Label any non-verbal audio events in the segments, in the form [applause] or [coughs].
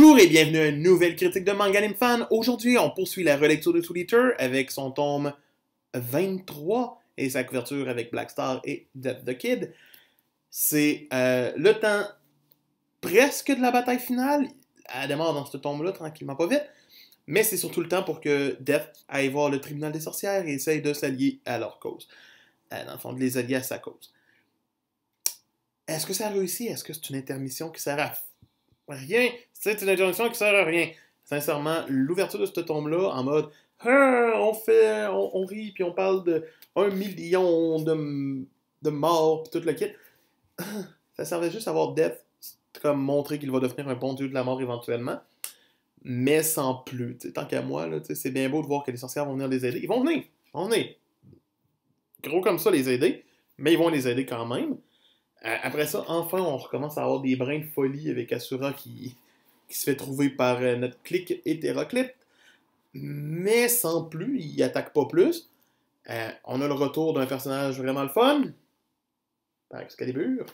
Bonjour et bienvenue à une nouvelle critique de Manga Fan. Aujourd'hui, on poursuit la relecture de Twitter avec son tome 23 et sa couverture avec Blackstar et Death the Kid. C'est euh, le temps presque de la bataille finale. Elle démarre dans ce tome-là tranquillement, pas vite. Mais c'est surtout le temps pour que Death aille voir le tribunal des sorcières et essaye de s'allier à leur cause. Euh, dans le fond, de les allier à sa cause. Est-ce que ça a réussi? Est-ce que c'est une intermission qui sert à rien. C'est une injonction qui sert à rien. Sincèrement, l'ouverture de cette tombe-là en mode hein, on fait, on, rit, puis on parle de 1 million de, morts, puis tout le kit. [coughs] Ça servait juste à avoir Death comme montrer qu'il va devenir un bon dieu de la mort éventuellement, mais sans plus. tant qu'à moi, c'est bien beau de voir que les sorcières vont venir les aider. Ils vont venir, on est Gros comme ça, les aider, mais ils vont les aider quand même. Euh, après ça, enfin, on recommence à avoir des brins de folie avec Asura qui, se fait trouver par euh, notre clique hétéroclite. Mais sans plus, il attaque pas plus. Euh, on a le retour d'un personnage vraiment le fun, par Excalibur,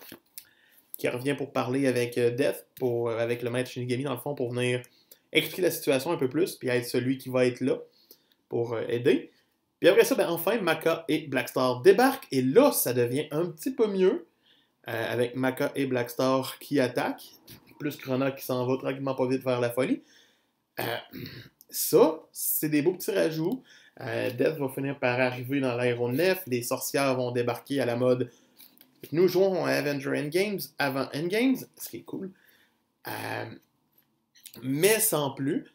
qui revient pour parler avec Death, avec le maître Shinigami, dans le fond, pour venir expliquer la situation un peu plus, puis être celui qui va être là pour aider. Puis après ça, ben, enfin, Maka et Blackstar débarquent, et là, ça devient un petit peu mieux. Euh, avec Maka et Blackstar qui attaquent, plus Krona qui s'en va tranquillement pas vite vers la folie. Euh, ça, c'est des beaux petits rajouts. Euh, Death va finir par arriver dans l'aéronef, les sorcières vont débarquer à la mode. Nous jouons à Avenger Endgames avant Endgames, ce qui est cool. mais sans plus,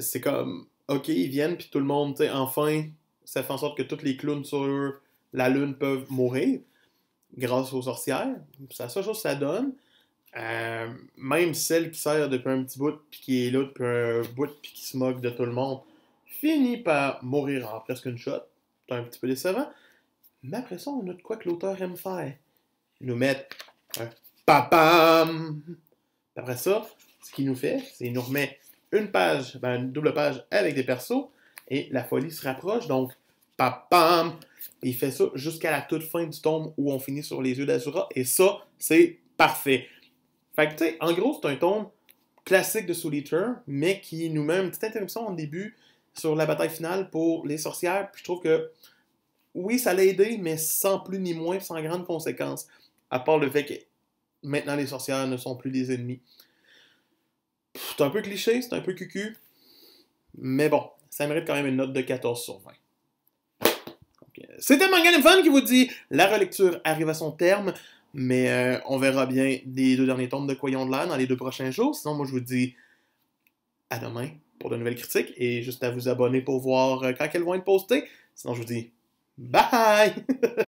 c'est comme, ok, ils viennent, puis tout le monde, enfin, ça fait en sorte que tous les clowns sur la Lune peuvent mourir grâce aux sorcières. C'est la seule chose que ça donne. Euh, même celle qui sert depuis un petit bout, puis qui est là depuis un bout, puis qui se moque de tout le monde, finit par mourir en presque une shot. C'est un petit peu décevant. Mais après ça, on a de quoi que l'auteur aime faire. Il nous met un papam. Après ça, ce qu'il nous fait, c'est qu'il nous remet une page, ben une double page avec des persos, et la folie se rapproche. Donc, pam, Il fait ça jusqu'à la toute fin du tome où on finit sur les yeux d'Azura. Et ça, c'est parfait. Fait que, tu sais, en gros, c'est un tome classique de Soul Eater, mais qui nous met une petite interruption au début sur la bataille finale pour les sorcières. Puis je trouve que, oui, ça l'a aidé, mais sans plus ni moins, sans grande conséquence. À part le fait que maintenant les sorcières ne sont plus des ennemis. C'est un peu cliché, c'est un peu cucu. Mais bon, ça mérite quand même une note de 14 sur 20. C'était Mangan Fun qui vous dit la relecture arrive à son terme, mais euh, on verra bien les deux derniers tomes de Coyon de l'air dans les deux prochains jours. Sinon, moi, je vous dis à demain pour de nouvelles critiques et juste à vous abonner pour voir euh, quand elles vont être postées. Sinon, je vous dis bye! [laughs]